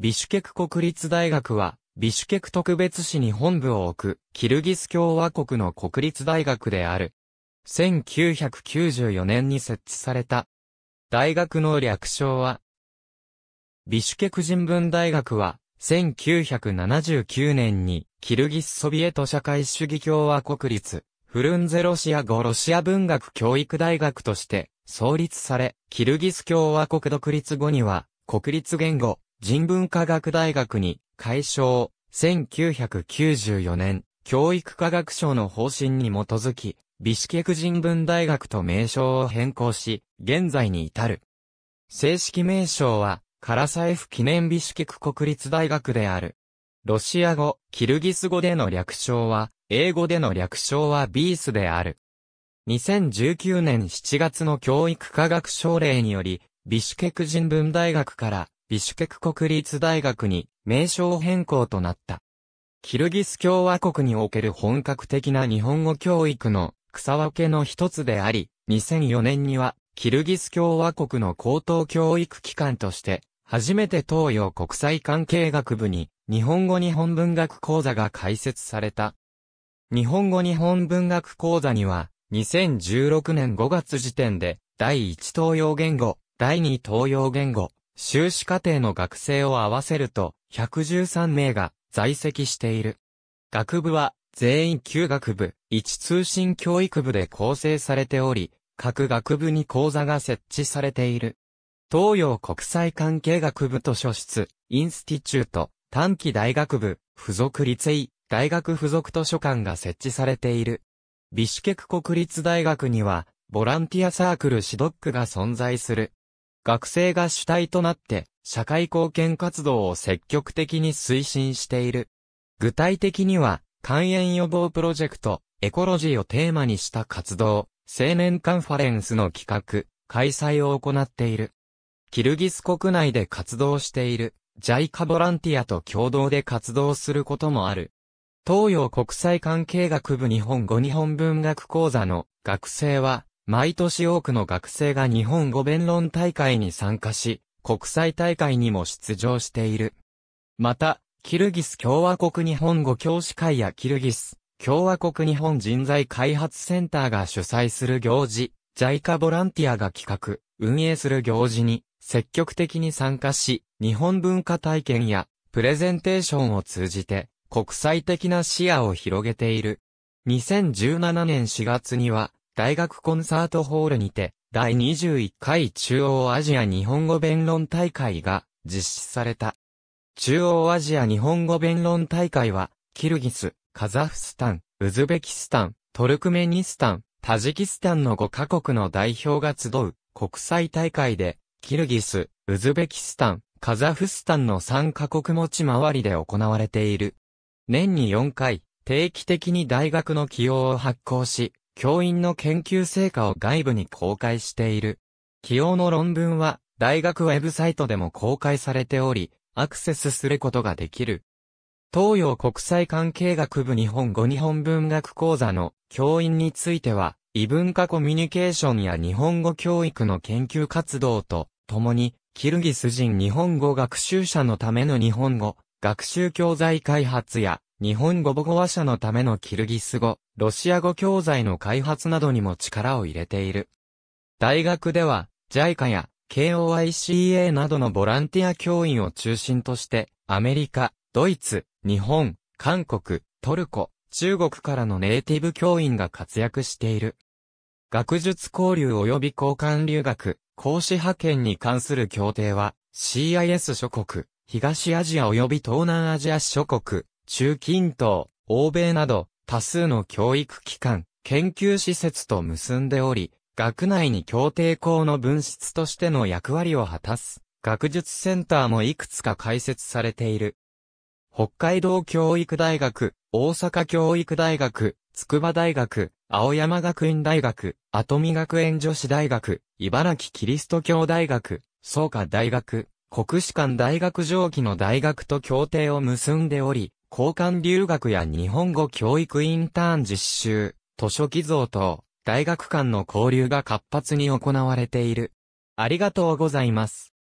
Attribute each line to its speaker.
Speaker 1: ビシュケク国立大学は、ビシュケク特別市に本部を置く、キルギス共和国の国立大学である。1994年に設置された。大学の略称は、ビシュケク人文大学は、1979年に、キルギスソビエト社会主義共和国立、フルンゼロシア語ロシア文学教育大学として、創立され、キルギス共和国独立後には、国立言語、人文科学大学に、改消、1994年、教育科学省の方針に基づき、ビシケク人文大学と名称を変更し、現在に至る。正式名称は、カラサエフ記念ビシケク国立大学である。ロシア語、キルギス語での略称は、英語での略称はビースである。2019年7月の教育科学省令により、ビシュケク人文大学からビシュケク国立大学に名称変更となった。キルギス共和国における本格的な日本語教育の草分けの一つであり、2004年にはキルギス共和国の高等教育機関として初めて東洋国際関係学部に日本語日本文学講座が開設された。日本語日本文学講座には2016年5月時点で第1東洋言語、第2東洋言語、修士課程の学生を合わせると、113名が在籍している。学部は、全員旧学部、一通信教育部で構成されており、各学部に講座が設置されている。東洋国際関係学部図書室、インスティチュート、短期大学部、付属立位、大学付属図書館が設置されている。ビシュケク国立大学には、ボランティアサークルシドックが存在する。学生が主体となって社会貢献活動を積極的に推進している。具体的には、肝炎予防プロジェクト、エコロジーをテーマにした活動、青年カンファレンスの企画、開催を行っている。キルギス国内で活動している、ジャイカボランティアと共同で活動することもある。東洋国際関係学部日本語日本文学講座の学生は、毎年多くの学生が日本語弁論大会に参加し、国際大会にも出場している。また、キルギス共和国日本語教師会やキルギス共和国日本人材開発センターが主催する行事、JICA ボランティアが企画、運営する行事に積極的に参加し、日本文化体験やプレゼンテーションを通じて国際的な視野を広げている。2017年4月には大学コンサートホールにて、第21回中央アジア日本語弁論大会が実施された。中央アジア日本語弁論大会は、キルギス、カザフスタン、ウズベキスタン、トルクメニスタン、タジキスタンの5カ国の代表が集う国際大会で、キルギス、ウズベキスタン、カザフスタンの3カ国持ち回りで行われている。年に4回、定期的に大学の起用を発行し、教員の研究成果を外部に公開している。起用の論文は大学ウェブサイトでも公開されており、アクセスすることができる。東洋国際関係学部日本語日本文学講座の教員については、異文化コミュニケーションや日本語教育の研究活動と、共に、キルギス人日本語学習者のための日本語、学習教材開発や、日本語母語話者のためのキルギス語、ロシア語教材の開発などにも力を入れている。大学では、JICA や KOICA などのボランティア教員を中心として、アメリカ、ドイツ、日本、韓国、トルコ、中国からのネイティブ教員が活躍している。学術交流及び交換留学、講師派遣に関する協定は、CIS 諸国、東アジア及び東南アジア諸国、中近東、欧米など多数の教育機関、研究施設と結んでおり、学内に協定校の分室としての役割を果たす、学術センターもいくつか開設されている。北海道教育大学、大阪教育大学、筑波大学、青山学院大学、跡見学園女子大学、茨城キリスト教大学、創価大学、国士館大学上記の大学と協定を結んでおり、交換留学や日本語教育インターン実習、図書寄贈と大学間の交流が活発に行われている。ありがとうございます。